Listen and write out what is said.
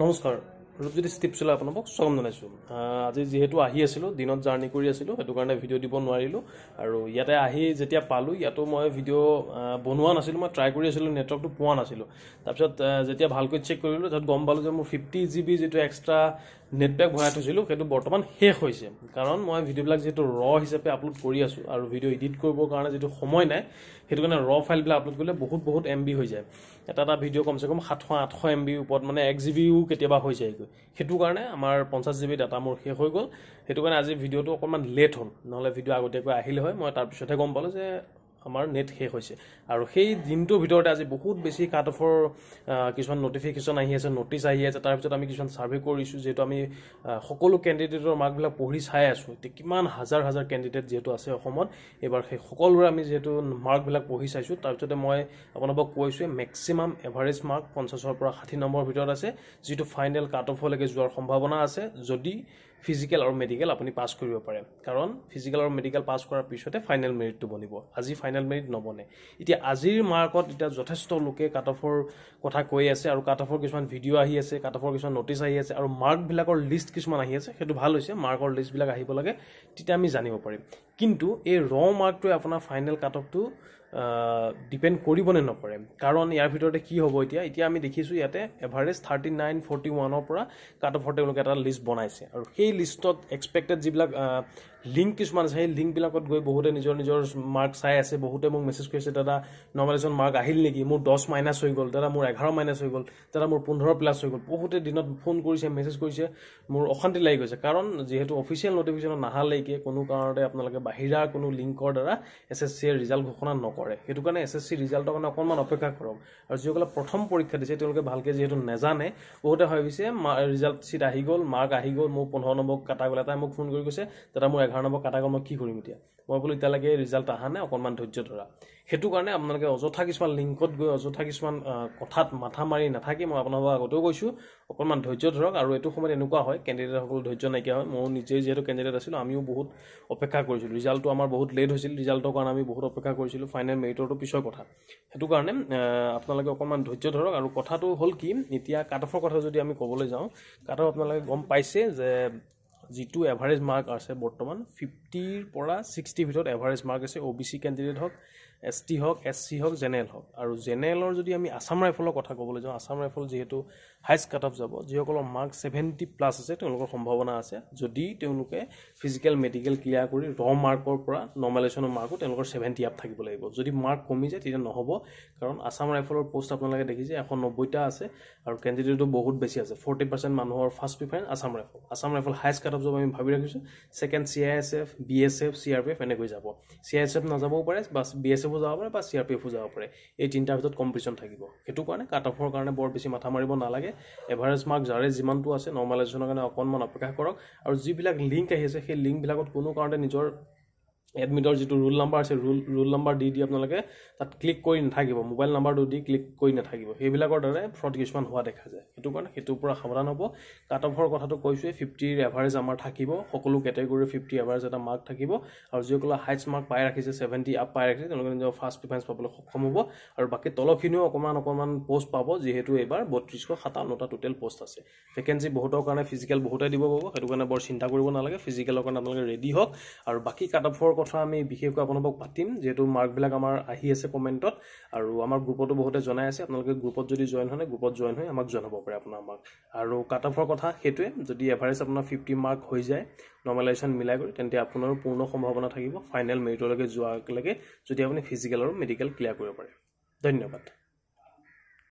নমস্কাৰ যদি ৰূপজ্যোতি ষ্টিপছলৈ আপোনালোকক স্বাগতম জনাইছোঁ আজি যিহেতু আহি আছিলোঁ দিনত জাৰ্ণি কৰি আছিলোঁ সেইটো কাৰণে ভিডিঅ' দিব নোৱাৰিলোঁ আৰু ইয়াতে আহি যেতিয়া পালোঁ ইয়াতো মই ভিডিঅ' বনোৱা নাছিলোঁ মই ট্ৰাই কৰি আছিলোঁ নেটৱৰ্কটো পোৱা নাছিলোঁ তাৰপিছত যেতিয়া ভালকৈ চেক কৰিলোঁ তাত গম পালোঁ যে মোৰ ফিফটি জি বি যিটো এক্সট্ৰা নেটপেক ভৰাই থৈছিলোঁ সেইটো বৰ্তমান শেষ হৈছে কাৰণ মই ভিডিঅ'বিলাক যিহেতু ৰ হিচাপে আপলোড কৰি আছোঁ আৰু ভিডিঅ' ইডিট কৰিবৰ কাৰণে যিটো সময় নাই সেইটো কাৰণে ৰ ফাইলবিলাক আপলোড কৰিলে বহুত বহুত এম বি হৈ যায় এটা এটা ভিডিঅ' কমচে কম সাতশ আঠশ এম বিৰ ওপৰত মানে এক জি বিও কেতিয়াবা হৈ যায় গৈ সেইটো কাৰণে আমাৰ পঞ্চাছ জি বি ডাটা মোৰ শেষ হৈ গ'ল সেইটো কাৰণে আজি ভিডিঅ'টো অকণমান লেট হ'ল নহ'লে ভিডিঅ' আগতীয়াকৈ আহিলে হয় মই তাৰপিছতহে গম পালোঁ যে আমাৰ নেট শেষ হৈছে আৰু সেই দিনটোৰ ভিতৰতে আজি বহুত বেছি কাট অফৰ কিছুমান ন'টিফিকেশ্যন আহি আছে ন'টিছ আহি আছে তাৰপিছত আমি কিছুমান ছাৰ্ভে কৰিছোঁ যিহেতু আমি সকলো কেণ্ডিডেটৰ মাৰ্কবিলাক পঢ়ি চাই আছোঁ এতিয়া কিমান হাজাৰ হাজাৰ কেণ্ডিডেট যিহেতু আছে অসমত এইবাৰ সেই সকলোৰে আমি যিহেতু মাৰ্কবিলাক পঢ়ি চাইছোঁ তাৰপিছতে মই আপোনালোকক কৈছোঁ মেক্সিমাম এভাৰেজ মাৰ্ক পঞ্চাছৰ পৰা ষাঠি নম্বৰৰ ভিতৰত আছে যিটো ফাইনেল কাট অফলৈকে যোৱাৰ সম্ভাৱনা আছে যদি ফিজিকেল আৰু মেডিকেল আপুনি পাছ কৰিব পাৰে কাৰণ ফিজিকেল আৰু মেডিকেল পাছ কৰাৰ পিছতে ফাইনেল মেৰিটটো বনিব আজি ফাইনেল মেৰিট নবনে এতিয়া আজিৰ মাৰ্কত এতিয়া যথেষ্ট লোকে কাট অফৰ কথা কৈ আছে আৰু কাট অফৰ কিছুমান ভিডিঅ' আহি আছে কাট অফৰ কিছুমান নটিচ আহি আছে আৰু মাৰ্কবিলাকৰ লিষ্ট কিছুমান আহি আছে সেইটো ভাল হৈছে মাৰ্কৰ লিষ্টবিলাক আহিব লাগে তেতিয়া আমি জানিব পাৰিম কিন্তু এই ৰ মাৰ্কটোৱে আপোনাৰ ফাইনেল কাট অফটো ডিপেণ্ড কৰিব নে নকৰে কাৰণ ইয়াৰ ভিতৰতে কি হ'ব এতিয়া এতিয়া আমি দেখিছোঁ ইয়াতে এভাৰেজ থাৰ্টি নাইন ফৰ্টি ওৱানৰ পৰা কাট অফৰ তেওঁলোকে এটা লিষ্ট বনাইছে আৰু সেই লিষ্টত এক্সপেক্টেড যিবিলাক লিংক কিছুমান আছে সেই লিংকবিলাকত গৈ বহুতে নিজৰ নিজৰ মাৰ্ক চাই আছে বহুতে মোক মেছেজ কৰিছে দাদা নৰ্মেলাইজেশ্যন মাৰ্ক আহিল নেকি মোৰ দহ মাইনাছ হৈ গ'ল দাদা মোৰ এঘাৰ মাইনাছ হৈ গ'ল দাদা মোৰ পোন্ধৰ প্লাছ হৈ গ'ল বহুতে দিনত ফোন কৰিছে মেছেজ কৰিছে মোৰ অশান্তি লাগি গৈছে কাৰণ যিহেতু অফিচিয়েল নটিফিকেশ্যন নাহালৈকে কোনো কাৰণতে আপোনালোকে বাহিৰা কোনো লিংকৰ দ্বাৰা এছ এছ চিয়ে ৰিজাল্ট ঘোষণা নকৰে সেইটো কাৰণে এছ এছ চি ৰিজাল্টৰ কাৰণে অকণমান অপেক্ষা কৰক আৰু যিসকলে প্ৰথম পৰীক্ষা দিছে তেওঁলোকে ভালকৈ যিহেতু নেজানে বহুতে ভাবিছে মা ৰিজাল্ট চিট আহি গ'ল মাৰ্ক আহি গ'ল মোৰ পোন্ধৰ নম্বৰ কাটা গ'লে এটাই মোক ফোন কৰি গৈছে দাদা মোৰ এঘাৰ নম্বৰ কাটাগৰ মই কি কৰিম এতিয়া মই বোলো এতিয়ালৈকে ৰিজাল্ট অহা নাই অকণমান ধৈৰ্য ধৰা সেইটো কাৰণে আপোনালোকে অযথা কিছুমান লিংকত গৈ অযথা কিছুমান কথাত মাথা মাৰি নাথাকি মই আপোনালোকৰ আগতেও কৈছোঁ অকণমান ধৈৰ্য ধৰক আৰু এইটো সময়ত এনেকুৱা হয় কেণ্ডিডেটসকল ধৈৰ্য নাইকিয়া হয় ময়ো নিজেই যিহেতু কেণ্ডিডেট আছিলোঁ আমিও বহুত অপেক্ষা কৰিছিলোঁ ৰিজাল্টটো আমাৰ বহুত লেট হৈছিল ৰিজাল্টৰ কাৰণে আমি বহুত অপেক্ষা কৰিছিলোঁ ফাইনেল মেৰিটৰটো পিছৰ কথা সেইটো কাৰণে আপোনালোকে অকণমান ধৈৰ্য ধৰক আৰু কথাটো হ'ল কি এতিয়া কাট অফৰ কথা যদি আমি ক'বলৈ যাওঁ কাট অফ আপোনালোকে গম পাইছে যে যিটো এভাৰেজ মাৰ্ক আছে বৰ্তমান ফিফ ফিফটিৰ পৰা ছিক্সটিৰ ভিতৰত এভাৰেজ মাৰ্ক আছে অ' বি চি কেণ্ডিডেট হওক এছ টি হওক এছ চি হওক জেনেৰেল হওক আৰু জেনেৰেলৰ যদি আমি আছাম ৰাইফলৰ কথা ক'বলৈ যাওঁ আছাম ৰাইফল যিহেতু হায়েষ্ট কাট অফ যাব যিসকলৰ মাৰ্ক ছেভেণ্টি প্লাছ আছে তেওঁলোকৰ সম্ভাৱনা আছে যদি তেওঁলোকে ফিজিকেল মেডিকেল ক্লিয়াৰ কৰি ৰ মাৰ্কৰ পৰা নৰ্মেলাইজেশ্যনৰ মাৰ্কো তেওঁলোকৰ ছেভেণ্টি আপ থাকিব লাগিব যদি মাৰ্ক কমি যায় তেতিয়া নহ'ব কাৰণ আছাম ৰাইফলৰ পষ্ট আপোনালোকে দেখিছে এশ নব্বৈটা আছে আৰু কেণ্ডিডেটো বহুত বেছি আছে ফৰ্টি পাৰ্চেণ্ট মানুহৰ first preference Assam rifle Assam rifle highest cut off যাব আমি ভাবি ৰাখিছোঁ second C I S F B S F C R P F এনেকৈ যাব চি আৰ এছ এফ নাযাবও পাৰে বা বি এছ এফো যাব পাৰে বা চি আৰ পি এফো যাব পাৰে এই তিনিটাৰ ভিতৰত কম্পিটিশ্যন থাকিব সেইটো কাৰণে কাট অফৰ কাৰণে বৰ বেছি মাথা মাৰিব নালাগে এভাৰেজ মাৰ্ক যাৰে যিমানটো আছে নৰ্মেলাইজেশ্যনৰ কাৰণে অকণমান অপেক্ষা কৰক আৰু যিবিলাক লিংক আহি আছে সেই লিংকবিলাকত কোনো কাৰণতে নিজৰ এডমিটৰ যিটো ৰোল নাম্বাৰ আছে ৰোল ৰোল নাম্বাৰ দি দি আপোনালোকে তাত ক্লিক কৰি নাথাকিব মোবাইল নাম্বাৰটো দি ক্লিক কৰি নাথাকিব সেইবিলাকৰ দ্বাৰাই ফ্ৰড কিছুমান হোৱা দেখা যায় সেইটো কাৰণে সেইটোৰ পৰা সাৱধান হ'ব কাট অফৰ কথাটো কৈছোঁৱেই ফিফটিৰ এভাৰেজ আমাৰ থাকিব সকলো কেটেগৰীৰ ফিফটি এভাৰেজ এটা মাৰ্ক থাকিব আৰু যিসকলে হাইষ্ট মাৰ্ক পাই ৰাখিছে ছেভেণ্টি আপ পাই ৰাখিছে তেওঁলোকে নিজৰ ফাৰ্ষ্ট প্ৰিফাৰেঞ্চ পাবলৈ সক্ষম হ'ব আৰু বাকী তলৰখিনিও অকণমান অকণমান পষ্ট পাব যিহেতু এইবাৰ বত্ৰিছশ সাতাৱন্নটা টোটেল পষ্ট আছে ভেকেঞ্চি বহুতৰ কাৰণে ফিজিকেল বহুতেই দিব পাব সেইটো কাৰণে বৰ চিন্তা কৰিব নালাগে ফিজিকেলৰ কাৰণে আপোনালোকে ৰেডি হওক আৰু বাকী কাট অফৰ কথা আমি বিশেষকৈ আপোনালোকক পাতিম যিহেতু মাৰ্কবিলাক আমাৰ আহি আছে কমেণ্টত আৰু আমাৰ গ্ৰুপতো বহুতে জনাই আছে আপোনালোকে গ্ৰুপত যদি জইন হয় গ্ৰুপত জইন হৈ আমাক জনাব পাৰে আপোনাৰ মাৰ্ক আৰু কাট অফৰ কথা সেইটোৱে যদি এভাৰেজ আপোনাৰ ফিফটি মাৰ্ক হৈ যায় নৰ্মেলাইজেশ্যন মিলাই কৰি তেন্তে আপোনাৰো পূৰ্ণ সম্ভাৱনা থাকিব ফাইনেল মেৰিটলৈকে যোৱালৈকে যদি আপুনি ফিজিকেল আৰু মেডিকেল ক্লিয়াৰ কৰিব পাৰে ধন্যবাদ